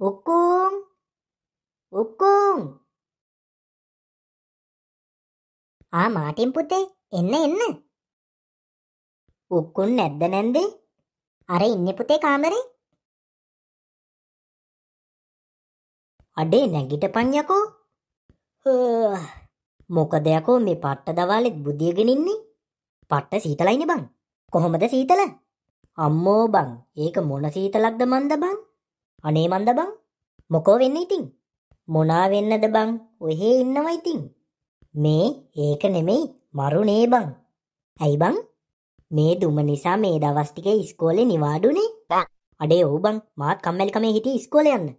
ඔක්කෝං ඔක්කෝං ආ මාටින් පුතේ එන්න එන්න උක්කුන් නැද්ද නැන්ද අර ඉන්න පුතේ කාමරේ අඩේ නැගිට පංයකෝ මොකද යකෝ මේ පට්ට දවාලෙත් බුදියගෙන ඉන්නේ පට්ට සීතලයිනේ බං කොහොමද සීතල අම්මෝ බං ඒක මොන සීතලක්ද මන්ද බං අනේ මන්ද බං මොකෝ වෙන්න ඉතින් මොනා වෙන්නද බං ඔහෙ ඉන්නවා ඉතින් මේ ඒක නෙමෙයි මරු නේ බං ඇයි බං මේ දුම නිසා මේ දවස් ටික ඉස්කෝලේ නිවාඩුනේ අඩේ ඔව් බං මාත් කම්මැලි කමේ හිටියේ ඉස්කෝලේ යන්න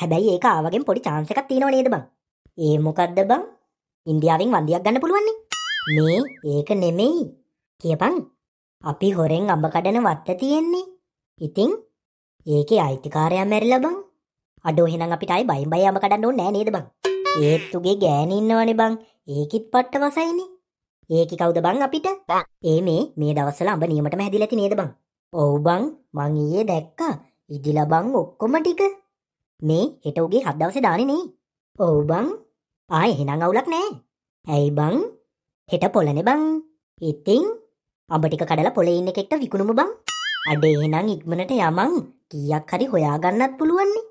හැබැයි ඒක ආවගෙන් පොඩි chance එකක් තියෙනව නේද බං ඒ මොකද්ද බං ඉන්දියාවෙන් වන්දියක් ගන්න පුළුවන්නේ මේ ඒක නෙමෙයි කියපන් අපි හොරෙන් අඹ කඩන වත්ත තියෙන්නේ ඉතින් ඒකේ අයිතිකාරයා මැරිලා බං. අඩෝ එහෙනම් අපිට ආයි බයින් බයි යම කඩන්න ඕනේ නෑ නේද බං? ඒත් උගේ ගෑණි ඉන්නවනේ බං. ඒකිට පට්ට වසයිනේ. ඒකේ කවුද බං අපිට? ඒ මේ මේ දවස්වල අඹ නියමටම හැදිලා තිනේ නේද බං? ඔව් බං මං ඊයේ දැක්කා. ඉදිලා බං ඔක්කොම ටික. මේ හෙට උගේ හත් දවසේ දාන්නේ නේ. ඔව් බං. ආයි එහෙනම් අවුලක් නෑ. ඇයි බං? හෙට පොළනේ බං. ඉතින් අඹ ටික කඩලා පොළේ ඉන්න එකෙක්ට විකුණමු බං. අඩේ එහෙනම් ඉක්මනට යමං. කීයක් හරි හොයාගන්නත් පුළුවන්නේ.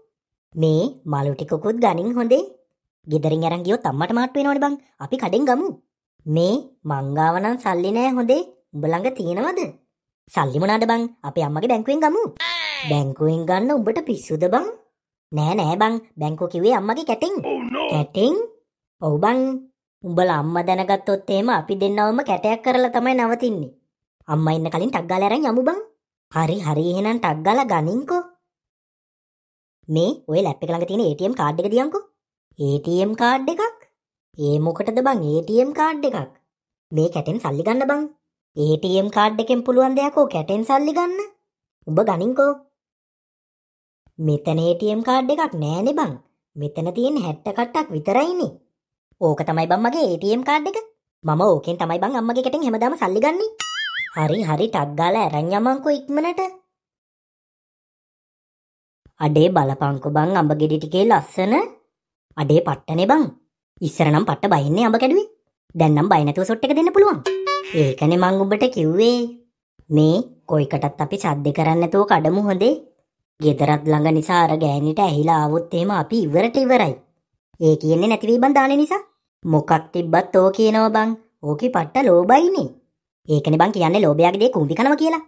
මේ මලු ටිකකුත් ගනින් හොඳේ. ගෙදරින් අරන් ගියොත් අම්මට මාට්ටු වෙනවනේ බං. අපි කඩෙන් ගමු. මේ මංගාව නම් සල්ලි නෑ හොඳේ. උඹ ළඟ තියෙනවද? සල්ලි මොනාද බං? අපේ අම්මගේ බැංකුවෙන් ගමු. බැංකුවෙන් ගන්න උඹට පිස්සුද බං? නෑ නෑ බං බැංකෝ කිව්වේ අම්මගේ කැටෙන් oh, කැටෙන් ඔව් බං උඹලා අම්මා දැනගත්තොත් එහෙම අපි දෙන්නවම කැටයක් කරලා තමයි නවතින්නේ අම්මා ඉන්න කලින් ටක් ගාලා අරන් යමු බං හරි හරි එහෙනම් ටක් ගාලා ගනින්කෝ. මේ ඔය ලැප් එක ළඟ තියෙන ATM කාඩ් එක දියම්කෝ. ATM කාඩ් එකක්? ඒ මොකටද බං ATM කාඩ් එකක්? මේ කැටෙන් සල්ලි ගන්න බං. ATM කාඩ් එකෙන් පුළුවන් දෙයක් ඕ කැටෙන් සල්ලි ගන්න. උඹ ගනින්කෝ. මෙතන ATM කාඩ් එකක් නෑනේ බං. මෙතන තියෙන 60 කට්ටක් විතරයිනේ. ඕක තමයි බං මගේ ATM කාඩ් එක. මම ඕකෙන් තමයි බං අම්මගේ කැටෙන් හැමදාම සල්ලි ගන්නේ. හරි හරි ටක් ගාලා ඇරන් යමන්කෝ ඉක්මනට. අඩේ බලපංකෝ බං අඹ ගෙඩි ටිකේ ලස්සන. අඩේ පට්ටනේ බං. ඉස්සර නම් පට්ට බයින්නේ අඹ කැඩුවේ. දැන් නම් බය නැතුව සොට් එක දෙන්න පුළුවන්. ඒකනේ මං උඹට කිව්වේ. මේ කොයිකටත් අපි සද්ද කරන්නේ නැතුව කඩමු හොඳේ. ගෙදරත් ළඟ නිසා අර ගෑනිට ඇහිලා ආවොත් එහෙම අපි ඉවරට ඉවරයි. ඒ කියන්නේ නැති වී බන් දාන නිසා මොකක් තිබ්බත් ඕ කියනවා බං ඕකි පට්ට ලෝබයිනේ ඒකනේ බං කියන්නේ ලෝභයාගේ දේ කුඹි කනවා කියලා.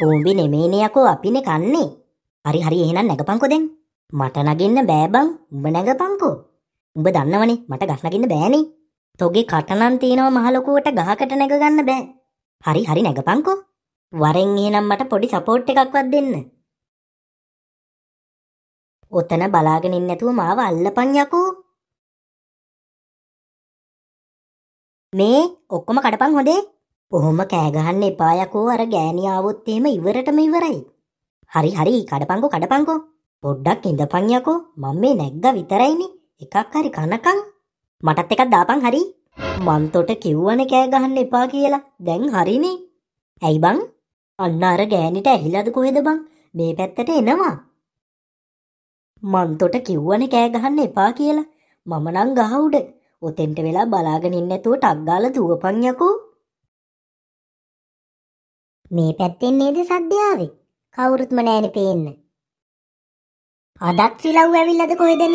කුඹි නෙමෙයිනේ යකෝ අපිනේ කන්නේ. හරි හරි එහෙනම් නැගපන්කෝ දැන්. මට නගින්න බෑ බං. උඹ නැගපන්කෝ. උඹ දන්නවනේ මට ගස් නගින්න බෑනේ. තොගේ කටනම් තියෙනවා මහලොකුවට ගහකට නැග ගන්න බෑ. හරි හරි නැගපන්කෝ. වරෙන් එහෙනම් මට පොඩි සපෝට් එකක්වත් දෙන්න. ඔතන බලාගෙන ඉන්න නැතුව මාව අල්ලපන් යකෝ. මේ ඔක්කොම කඩපන් හොදේ. කොහොම කෑගහන්න එපායකෝ අර ගෑනියාවොත් එහෙම ඉවරටම ඉවරයි. හරි හරි කඩපංකෝ කඩපංකෝ. පොඩ්ඩක් ඉඳපංයකෝ මම මේ නැග්ග විතරයිනේ. එකක් හරි කනකං. මටත් එකක් දාපන් හරි. මන් තොට කිව්වනේ කෑ ගහන්න එපා කියලා. දැන් හරිනේ. ඇයි බං? අන්න අර ගෑනිට ඇහිලාද කොහෙද බං? මේ පැත්තට එනවා. මන් තොට කිව්වනේ කෑ ගහන්න එපා කියලා. මම නම් ගහ උඩ. ඔතෙන්ට වෙලා බලාගෙන ඉන්න නැතුව ටක් ගාලා දුවපන් යකෝ. මේ පැත්තෙන් නේද සද්‍යාවේ කවුරුත්ම නෑන පේන්න. අදත් ්‍රිලව් ඇවිල්ලද කොහෙදන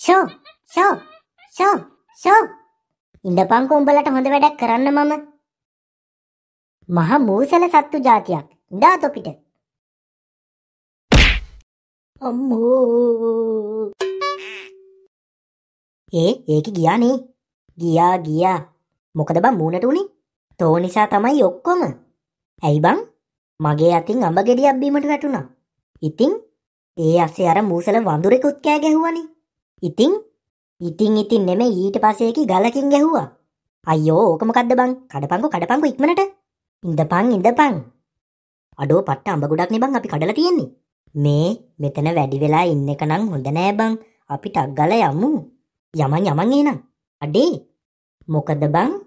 ෂෝ ෂෝ ෂෝ ෂෝ ඉඩ පංක උඹලට හොඳ වැඩක් කරන්න මම මහ මූසල සත්තු ජාතියක් ඉඩා තොපිට අම්මෝ ඒ ඒක ගියානේ ගියා ගියා මොකද බම් මූනට වුණේ තෝ නිසා තමයි ඔක්කොම ඇයි බං මගේ අතින් අඹ ගෙඩියක් බීමට වැටුණා. ඉතින් ඒ අස්සේ අර මූසල වඳුරෙකුත් කෑ ගැහුවනි. ඉතින් ඉතින් ඉතින් නෙමෙයි ඊට පස්සේ ඒකි ගලකින් ගැහුවා. අයියෝ ඕක මොකද්ද බං? කඩපංකෝ කඩපංකෝ ඉක්මනට. ඉඳපන් ඉඳපන්. අඩෝ පට්ට අඹ ගොඩක් නේ බං අපි කඩලා තියෙන්නේ. මේ මෙතන වැඩි වෙලා ඉන්න එක නම් හොඳ නෑ බං. අපි ටක් ගාලා යමු. යමන් යමන් එනං. අඩේ. මොකද බං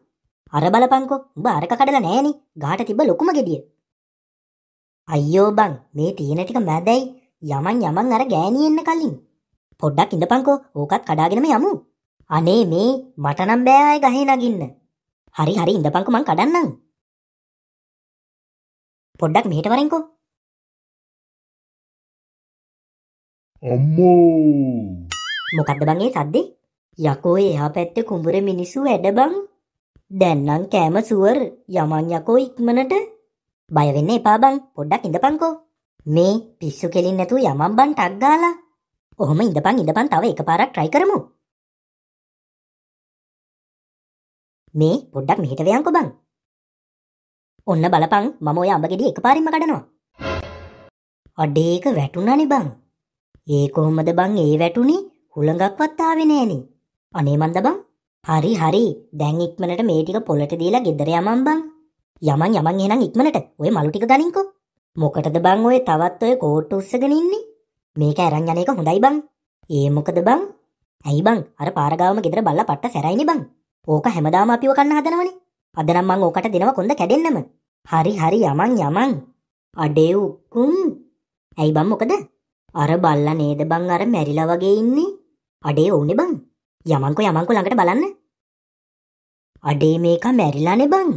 අර බලපංකෝ උඹ අරක කඩලා නෑනේ ගාට තිබ්බ ලොකුම ගෙඩිය. අයියෝ බං මේ තියෙන ටික මැදයි යමන් යමන් අර ගෑණියෙන්න කලින්. පොඩ්ඩක් ඉඳපංකෝ ඕකත් කඩාගෙනම යමු. අනේ මේ මට නම් බෑ අය ගහේ නගින්න. හරි හරි ඉඳපංකෝ මං කඩන්නම්. පොඩ්ඩක් මෙහෙට වරෙන්කෝ. අම්මෝ මොකද්ද බං ඒ සද්දේ? යකෝ එහා පැත්තේ කුඹුරේ මිනිස්සු වැඩ බං. දැන්නම් කෑම සුවර් යමන් යකෝ ඉක්මනට බය වෙන්න එපා බං පොඩ්ඩක් ඉඳපන්කෝ මේ පිස්සු කෙලින් නැතුව යමන් බන් ටක් ගාලා ඔහොම ඉඳපන් ඉඳපන් තව එකපාරක් try කරමු මේ පොඩ්ඩක් මෙහෙට වෙයන්කෝ බං ඔන්න බලපන් මම ඔය අඹ ගෙඩිය එකපාරින්ම කඩනවා අඩේ ඒක වැටුණානේ බං ඒ කොහොමද බං ඒ වැටුනේ හුළඟක්වත් ආවේ නෑනේ අනේ මන්ද බං හරි හරි දැන් ඉක්මනට මේ ටික පොලට දීලා ගෙදර යමන් බං. යමන් යමන් එහෙනම් ඉක්මනට ඔය මලු ටික ගනින්කෝ. මොකටද බං ඔය තවත් ඔය කෝට්ටු උස්සගෙන ඉන්නේ? මේක අරන් යන එක හොඳයි බං. ඒ මොකද බං? ඇයි බං අර පාර ගාවම ගෙදර බල්ලා පට්ට සැරයිනේ බං. ඕක හැමදාම අපිව කන්න හදනවනේ. අද නම් මං ඕකට දෙනව කොන්ද කැඩෙන්නම. හරි හරි යමන් යමන්. අඩේ උක්කුම්. ඇයි බං මොකද? අර බල්ලා නේද බං අර මැරිලා වගේ ඉන්නේ? අඩේ ඕනේ බං. යමංකෝ යමංකෝ ළඟට බලන්න. අඩේ මේක මැරිලානේ බං.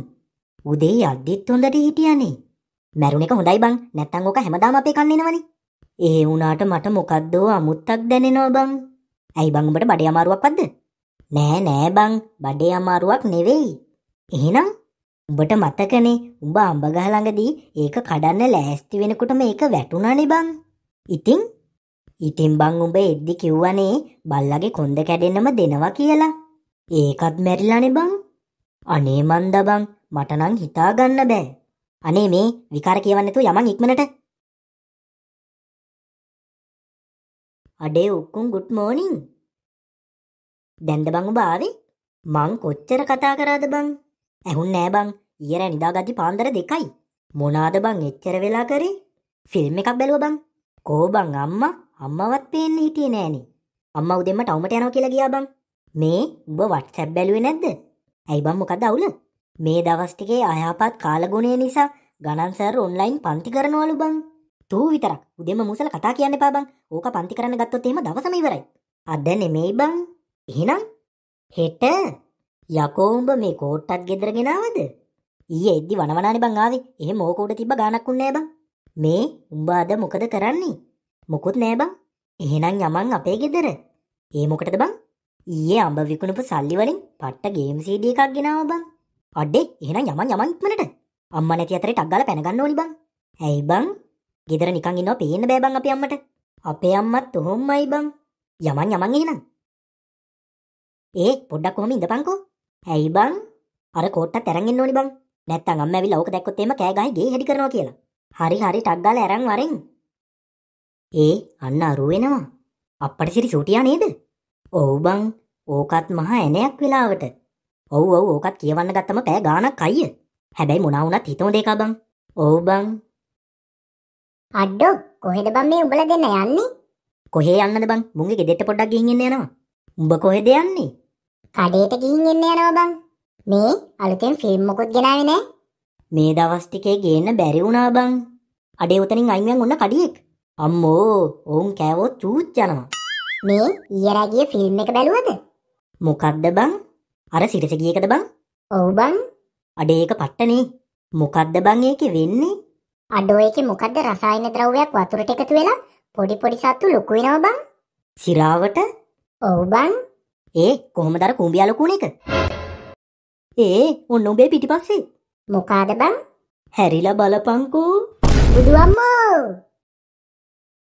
උදේ යද්දිත් හොඳට හිටියානේ. මැරුණ එක හොඳයි බං. නැත්තම් ඕක හැමදාම අපේ කන්න එනවනේ. ඒ වුණාට මට මොකද්දෝ අමුත්තක් දැනෙනවා බං. ඇයි බං උඹට බඩේ අමාරුවක්වත්ද? නෑ නෑ බං. බඩේ අමාරුවක් නෙවෙයි. එහෙනම් උඹට මතකනේ උඹ අඹගහ ළඟදී ඒක කඩන්න ලෑස්ති වෙනකොට මේක වැටුණානේ බං. ඉතින් ඉතින් බං උඹ එද්දි කිව්වනේ බල්ලගේ කොන්ද කැඩෙන්නම දෙනවා කියලා. ඒකත් මැරිලානේ බං. අනේ මන්දා බං මට නම් හිතා ගන්න බෑ. අනේ මේ විකාර කියවන්න නැතුව යමන් ඉක්මනට. අඩේ උක්කුම් good morning. දැන්ද බං උඹ ආවේ? මං කොච්චර කතා කරාද බං? ඇහුන් නෑ බං. ඊයර නිදාගත්තී පාන්දර දෙකයි. මොනාද බං එච්චර වෙලා කරේ? ෆිල්ම් එකක් බැලුවා බං. කෝ බං අම්මා අම්මවත් පේන්න හිටියේ නෑනේ. අම්මා උදෙන්ම ටවුමට යනවා කියලා ගියා බං. මේ උඹ WhatsApp බැලුවේ නැද්ද? ඇයි බං මොකද අවුල? මේ දවස් ටිකේ අයහපත් කාලගුණය නිසා ගණන් සර් ඔන්ලයින් පන්ති කරනවලු බං. තෝ විතරක්. උදෙන්ම මුසල කතා කියන්න එපා බං. ඕක පන්ති කරන්න ගත්තොත් එහෙම දවසම ඉවරයි. අද නෙමෙයි බං. එහෙනම් හෙට යකෝ උඹ මේ කෝට්ටත් ගෙදර ගෙනාවද? ඊයේ එද්දි වනවනානේ බං ආවේ. එහෙම ඕක උඩ තිබ්බ ගානක් උන්නේ නෑ බං. මේ උඹ අද මොකද කරන්නේ? මොකුත් නෑ බං. එහෙනම් යමන් අපේ ගෙදර. ඒ මොකටද බං? ඊයේ අඹ විකුණපු සල්ලි වලින් පට්ට ගේම් CD එකක් ගෙනාවා බං. අඩේ එහෙනම් යමන් යමන් ඉක්මනට. අම්මා නැති අතරේ ටක් ගාලා පැන ගන්න ඕනි බං. ඇයි බං? ගෙදර නිකන් ඉන්නවා පේන්න බෑ බං අපේ අම්මට. අපේ අම්මත් ඔහොමයි බං. යමන් යමන් එහෙනම්. ඒ පොඩ්ඩක් කොහොම ඉඳපන්කෝ. ඇයි බං? අර කොට්ටත් අරන් එන්න ඕනි බං. නැත්තම් අම්මා ඇවිල්ලා ඕක දැක්කොත් එහෙම කෑ ගහයි ගේ හැඩි කරනවා කියලා. හරි හරි ටක් ගාලා අරන් වරෙන්. ඒ අන්න අරු වෙනවා. අප්පට සිරි සූටියා නේද? ඔව් බං. ඕකත් මහා ඇණයක් වෙලාවට. ඔව් ඔව් ඕකත් කියවන්න ගත්තම පෑ ගාණක් අයිය. හැබැයි මොනා වුණත් හිත හොඳ එකක් බං. ඔව් බං. අඩෝ කොහෙද බං මේ උඹලා දෙන්න යන්නේ? කොහේ යන්නද බං? මුංගේ ගෙදෙට්ට පොඩ්ඩක් ගිහින් එන්න යනවා. උඹ කොහෙද යන්නේ? කඩේට ගිහින් එන්න යනවා බං. මේ අලුතෙන් ෆිල්ම් මොකුත් ගෙනාවේ නෑ. මේ දවස් ටිකේ ගේන්න බැරි වුණා බං. අඩේ උතනින් අයින් වෙන් ඔන්න කඩියෙක්. අම්මෝ ඔවුන් කෑවොත් චූච් යනවා. මේ ඊයරගිය ෆිල්ම් එක බැලුවද? මොකක්ද බං? අර සිරස ගියකද බං? ඔව් බං. අඩේ ඒක පට්ටනේ. මොකක්ද බං ඒකේ වෙන්නේ? අඩෝ ඒකේ මොකද්ද රසායන ද්‍රව්‍යයක් වතුරට එකතු වෙලා පොඩි පොඩි සත්තු ලොකු වෙනවා බං? සිරාවට? ඔව් බං. ඒ කොහොමද අර කුඹියා ලොකුණ එක? ඒ ඔන්න උඹේ පිටිපස්සේ. මොකාද බං? හැරිලා බලපංකෝ. බුදුවම්මෝ!